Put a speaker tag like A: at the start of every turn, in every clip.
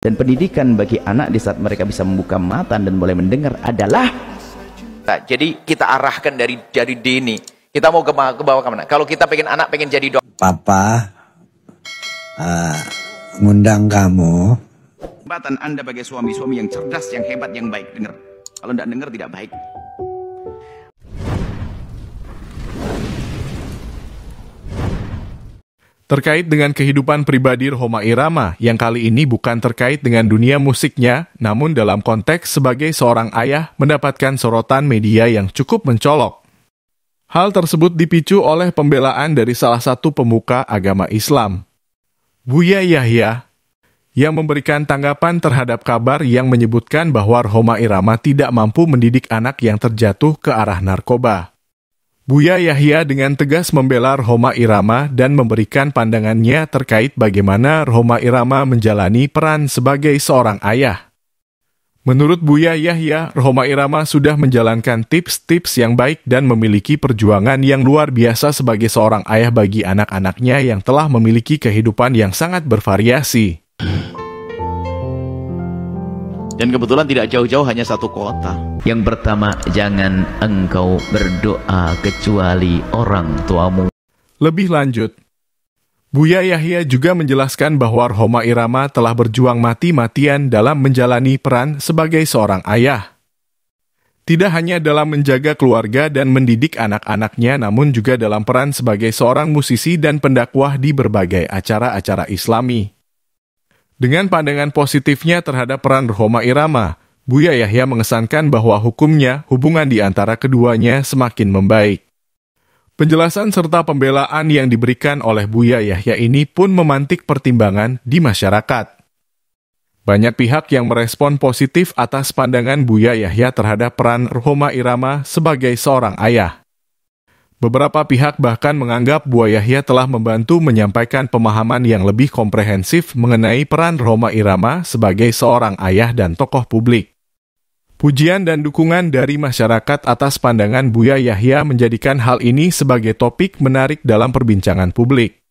A: dan pendidikan bagi anak di saat mereka bisa membuka mata dan mulai mendengar adalah nah, jadi kita arahkan dari dari dini kita mau ke, bawah ke bawah kemana kalau kita pengen anak pengen jadi dokter. papa uh, ngundang kamu kesempatan anda bagi suami-suami yang cerdas yang hebat yang baik dengar kalau tidak dengar tidak baik Terkait dengan kehidupan pribadi Roma Irama yang kali ini bukan terkait dengan dunia musiknya, namun dalam konteks sebagai seorang ayah mendapatkan sorotan media yang cukup mencolok. Hal tersebut dipicu oleh pembelaan dari salah satu pemuka agama Islam, Buya Yahya, yang memberikan tanggapan terhadap kabar yang menyebutkan bahwa Roma Irama tidak mampu mendidik anak yang terjatuh ke arah narkoba. Buya Yahya dengan tegas membela Roma Irama dan memberikan pandangannya terkait bagaimana Roma Irama menjalani peran sebagai seorang ayah. Menurut Buya Yahya, Roma Irama sudah menjalankan tips-tips yang baik dan memiliki perjuangan yang luar biasa sebagai seorang ayah bagi anak-anaknya yang telah memiliki kehidupan yang sangat bervariasi. Dan kebetulan tidak jauh-jauh hanya satu kota. Yang pertama, jangan engkau berdoa kecuali orang tuamu. Lebih lanjut, Buya Yahya juga menjelaskan bahwa Roma Irama telah berjuang mati-matian dalam menjalani peran sebagai seorang ayah. Tidak hanya dalam menjaga keluarga dan mendidik anak-anaknya, namun juga dalam peran sebagai seorang musisi dan pendakwah di berbagai acara-acara islami. Dengan pandangan positifnya terhadap peran Roma Irama, Buya Yahya mengesankan bahwa hukumnya hubungan di antara keduanya semakin membaik. Penjelasan serta pembelaan yang diberikan oleh Buya Yahya ini pun memantik pertimbangan di masyarakat. Banyak pihak yang merespon positif atas pandangan Buya Yahya terhadap peran Roma Irama sebagai seorang ayah. Beberapa pihak bahkan menganggap Buaya Yahya telah membantu menyampaikan pemahaman yang lebih komprehensif mengenai peran Roma Irama sebagai seorang ayah dan tokoh publik. Pujian dan dukungan dari masyarakat atas pandangan Buya Yahya menjadikan hal ini sebagai topik menarik dalam perbincangan publik.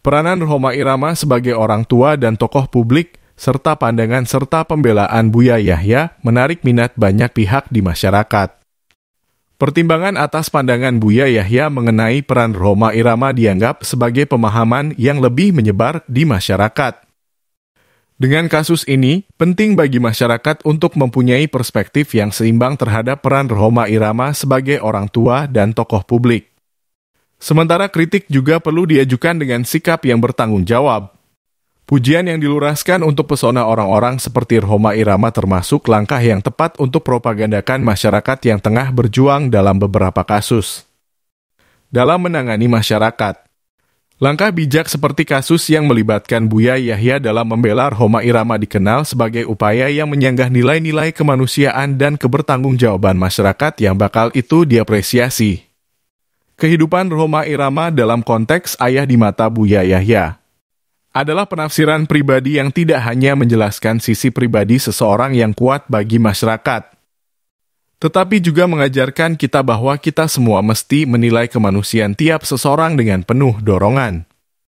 A: Peranan Roma Irama sebagai orang tua dan tokoh publik serta pandangan serta pembelaan Buya Yahya menarik minat banyak pihak di masyarakat. Pertimbangan atas pandangan Buya Yahya mengenai peran Roma Irama dianggap sebagai pemahaman yang lebih menyebar di masyarakat. Dengan kasus ini, penting bagi masyarakat untuk mempunyai perspektif yang seimbang terhadap peran Roma Irama sebagai orang tua dan tokoh publik. Sementara kritik juga perlu diajukan dengan sikap yang bertanggung jawab, Pujian yang diluraskan untuk pesona orang-orang seperti Roma Irama termasuk langkah yang tepat untuk propagandakan masyarakat yang tengah berjuang dalam beberapa kasus. Dalam menangani masyarakat, langkah bijak seperti kasus yang melibatkan Buya Yahya dalam membela Roma Irama dikenal sebagai upaya yang menyanggah nilai-nilai kemanusiaan dan kebertanggungjawaban masyarakat yang bakal itu diapresiasi. Kehidupan Roma Irama dalam konteks ayah di mata Buya Yahya adalah penafsiran pribadi yang tidak hanya menjelaskan sisi pribadi seseorang yang kuat bagi masyarakat, tetapi juga mengajarkan kita bahwa kita semua mesti menilai kemanusiaan tiap seseorang dengan penuh dorongan.